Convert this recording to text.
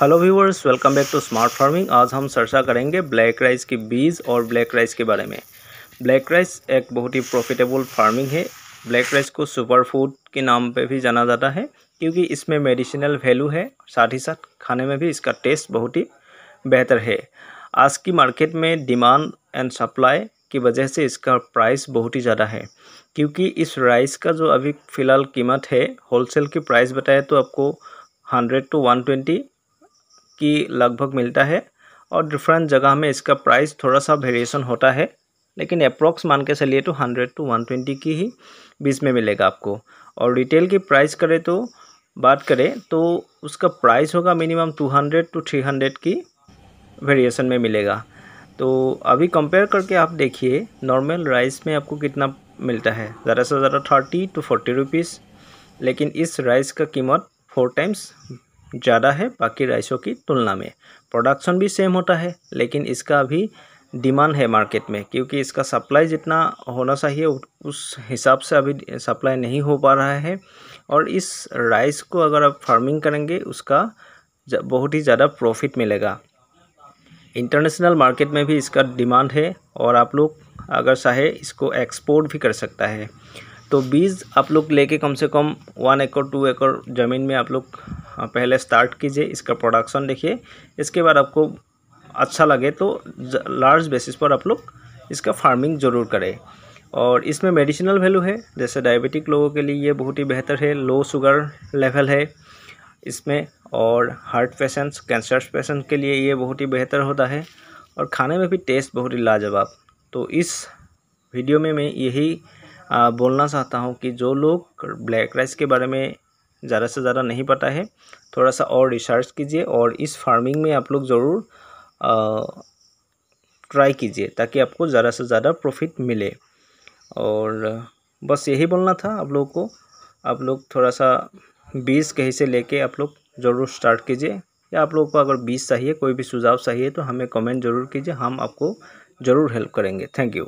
hello viewers welcome back to smart farming आज हम चर्चा करेंगे ब्लैक राइस के बीज और ब्लैक राइस के बारे में ब्लैक राइस एक बहुत ही प्रॉफिटेबल फार्मिंग है ब्लैक राइस को सुपर फूड के नाम पे भी जाना जाता है क्योंकि इसमें मेडिसिनल वैल्यू है साथ ही साथ खाने में भी इसका टेस्ट बहुत ही बेहतर है आज की मार्केट में डिमांड एंड सप्लाई की वजह से इसका प्राइस बहुत ही ज़्यादा है क्योंकि इस राइस का जो अभी फ़िलहाल कीमत है होलसेल की प्राइस बताए तो आपको हंड्रेड टू वन ट्वेंटी की लगभग मिलता है और डिफरेंट जगह में इसका प्राइस थोड़ा सा वेरिएशन होता है लेकिन अप्रोक्स मान के चलिए तो हंड्रेड टू वन ट्वेंटी की ही बीच में मिलेगा आपको और रिटेल की प्राइस करें तो बात करें तो उसका प्राइस होगा minimum two hundred to three hundred की वेरिएशन में मिलेगा तो अभी कंपेयर करके आप देखिए नॉर्मल राइस में आपको कितना मिलता है ज़्यादा से ज़्यादा थर्टी टू फोर्टी रुपीज़ लेकिन इस राइस का कीमत फोर टाइम्स ज़्यादा है बाकी राइसों की तुलना में प्रोडक्शन भी सेम होता है लेकिन इसका अभी डिमांड है मार्केट में क्योंकि इसका सप्लाई जितना होना चाहिए उस हिसाब से अभी सप्लाई नहीं हो पा रहा है और इस राइस को अगर आप फार्मिंग करेंगे उसका बहुत ही ज़्यादा प्रॉफिट मिलेगा इंटरनेशनल मार्केट में भी इसका डिमांड है और आप लोग अगर चाहे इसको एक्सपोर्ट भी कर सकता है तो बीज आप लोग लेके कम से कम वन एकड़ टू एकड़ ज़मीन में आप लोग हाँ, पहले स्टार्ट कीजिए इसका प्रोडक्शन देखिए इसके बाद आपको अच्छा लगे तो लार्ज बेसिस पर आप लोग इसका फार्मिंग ज़रूर करें और इसमें मेडिसिनल वैल्यू है जैसे डायबिटिक लोगों के लिए ये बहुत ही बेहतर है लो शुगर लेवल है इसमें और हार्ट पेशेंट्स कैंसर पेशेंट के लिए ये बहुत ही बेहतर होता है और खाने में भी टेस्ट बहुत ही लाजवाब तो इस वीडियो में मैं यही बोलना चाहता हूँ कि जो लोग ब्लैक राइस के बारे में ज़्यादा से ज़्यादा नहीं पता है थोड़ा सा और रिसर्च कीजिए और इस फार्मिंग में आप लोग ज़रूर ट्राई कीजिए ताकि आपको ज़्यादा से ज़्यादा प्रॉफिट मिले और बस यही बोलना था आप लोगों को आप लोग थोड़ा सा बीज कहीं से लेके आप लोग ज़रूर स्टार्ट कीजिए या आप लोगों को अगर बीज चाहिए कोई भी सुझाव चाहिए तो हमें कमेंट ज़रूर कीजिए हम आपको ज़रूर हेल्प करेंगे थैंक यू